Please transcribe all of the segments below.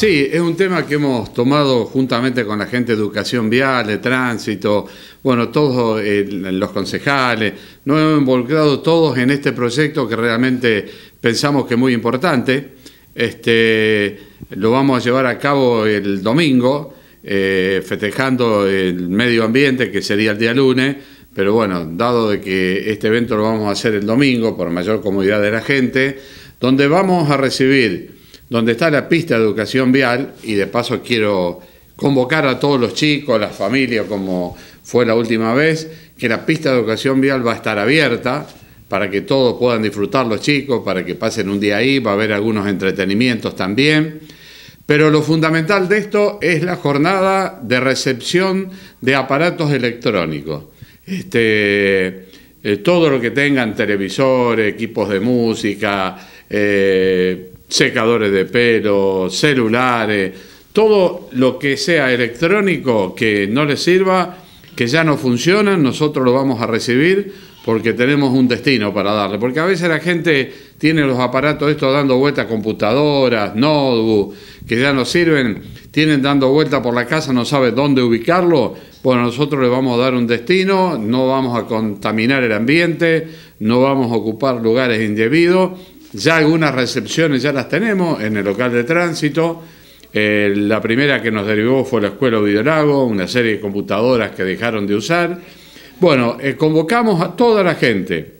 Sí, es un tema que hemos tomado juntamente con la gente de educación vial, de tránsito, bueno, todos eh, los concejales, nos hemos involucrado todos en este proyecto que realmente pensamos que es muy importante. Este, lo vamos a llevar a cabo el domingo, eh, festejando el medio ambiente, que sería el día lunes, pero bueno, dado de que este evento lo vamos a hacer el domingo por mayor comodidad de la gente, donde vamos a recibir donde está la pista de educación vial, y de paso quiero convocar a todos los chicos, a las familias, como fue la última vez, que la pista de educación vial va a estar abierta para que todos puedan disfrutar los chicos, para que pasen un día ahí, va a haber algunos entretenimientos también. Pero lo fundamental de esto es la jornada de recepción de aparatos electrónicos. Este, eh, todo lo que tengan, televisores, equipos de música, eh, secadores de pelo, celulares, todo lo que sea electrónico que no les sirva, que ya no funciona, nosotros lo vamos a recibir porque tenemos un destino para darle. Porque a veces la gente tiene los aparatos estos dando vueltas, computadoras, notebook, que ya no sirven, tienen dando vuelta por la casa, no sabe dónde ubicarlo. Bueno, nosotros le vamos a dar un destino, no vamos a contaminar el ambiente, no vamos a ocupar lugares indebidos ya algunas recepciones ya las tenemos en el local de tránsito. Eh, la primera que nos derivó fue la Escuela Videolago, una serie de computadoras que dejaron de usar. Bueno, eh, convocamos a toda la gente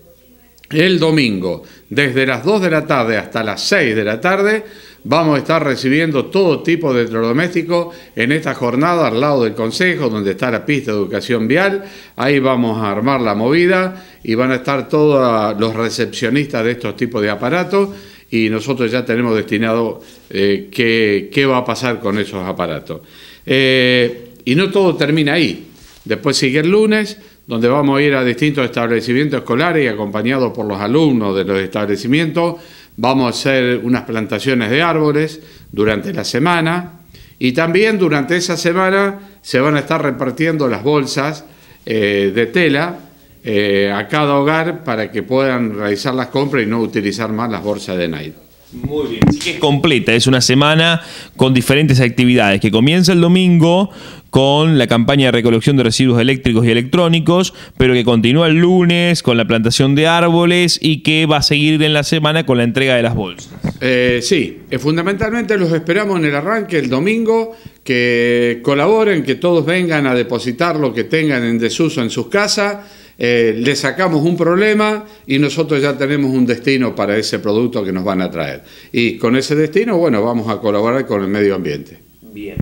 el domingo, desde las 2 de la tarde hasta las 6 de la tarde, Vamos a estar recibiendo todo tipo de electrodomésticos en esta jornada al lado del Consejo, donde está la pista de educación vial. Ahí vamos a armar la movida y van a estar todos los recepcionistas de estos tipos de aparatos y nosotros ya tenemos destinado eh, qué, va a pasar con esos aparatos. Eh, y no todo termina ahí. Después sigue el lunes, donde vamos a ir a distintos establecimientos escolares y acompañados por los alumnos de los establecimientos Vamos a hacer unas plantaciones de árboles durante la semana y también durante esa semana se van a estar repartiendo las bolsas eh, de tela eh, a cada hogar para que puedan realizar las compras y no utilizar más las bolsas de nylon. Muy bien. Así que es completa, es una semana con diferentes actividades que comienza el domingo con la campaña de recolección de residuos eléctricos y electrónicos, pero que continúa el lunes con la plantación de árboles y que va a seguir en la semana con la entrega de las bolsas. Eh, sí, eh, fundamentalmente los esperamos en el arranque el domingo, que colaboren, que todos vengan a depositar lo que tengan en desuso en sus casas eh, le sacamos un problema y nosotros ya tenemos un destino para ese producto que nos van a traer. Y con ese destino, bueno, vamos a colaborar con el medio ambiente. Bien.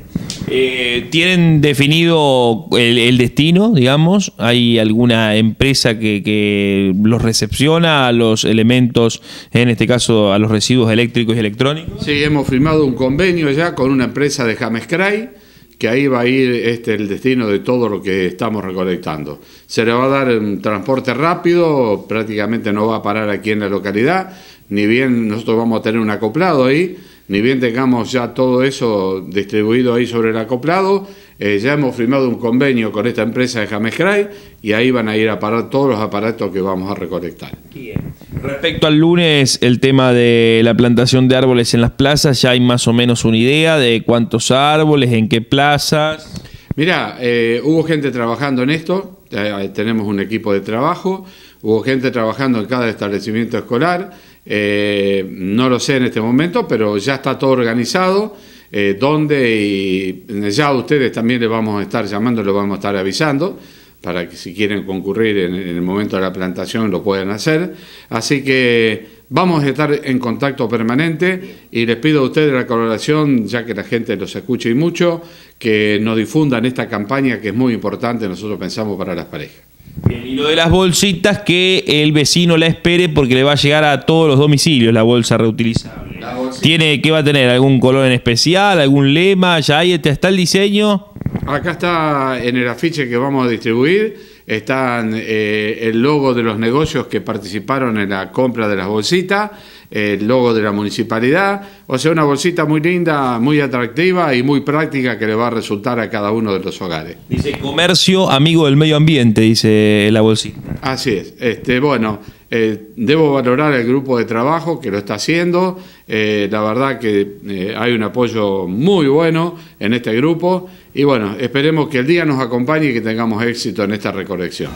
Eh, ¿Tienen definido el, destino, digamos? ¿Hay alguna empresa que, los recepciona a los elementos, en este caso a los residuos eléctricos y electrónicos? Sí, hemos firmado un convenio ya con una empresa de James Cray que ahí va a ir este, el destino de todo lo que estamos recolectando. Se le va a dar un transporte rápido, prácticamente no va a parar aquí en la localidad, ni bien nosotros vamos a tener un acoplado ahí, ni bien tengamos ya todo eso distribuido ahí sobre el acoplado, eh, ya hemos firmado un convenio con esta empresa de Cry... y ahí van a ir a parar todos los aparatos que vamos a recolectar. Respecto al lunes, el tema de la plantación de árboles en las plazas, ¿ya hay más o menos una idea de cuántos árboles, en qué plazas? Mira, eh, hubo gente trabajando en esto, eh, tenemos un equipo de trabajo, hubo gente trabajando en cada establecimiento escolar, eh, no lo sé en este momento, pero ya está todo organizado. Eh, donde y ya a ustedes también les vamos a estar llamando, les vamos a estar avisando para que si quieren concurrir en, en el momento de la plantación lo puedan hacer. Así que vamos a estar en contacto permanente y les pido a ustedes la colaboración, ya que la gente los escucha y mucho, que nos difundan esta campaña que es muy importante, nosotros pensamos, para las parejas. Y lo de las bolsitas, que el vecino la espere porque le va a llegar a todos los domicilios la bolsa reutilizable. ¿Tiene, ¿Qué va a tener? ¿Algún color en especial? ¿Algún lema? ¿Ya ahí está el diseño? Acá está en el afiche que vamos a distribuir, están eh, el logo de los negocios que participaron en la compra de las bolsitas el logo de la municipalidad. O sea, una bolsita muy linda, muy atractiva y muy práctica que le va a resultar a cada uno de los hogares. Dice comercio amigo del medio ambiente, dice la bolsita. Así es. Este, bueno, eh, debo valorar el grupo de trabajo que lo está haciendo. Eh, la verdad que eh, hay un apoyo muy bueno en este grupo. Y bueno, esperemos que el día nos acompañe y que tengamos éxito en esta recolección.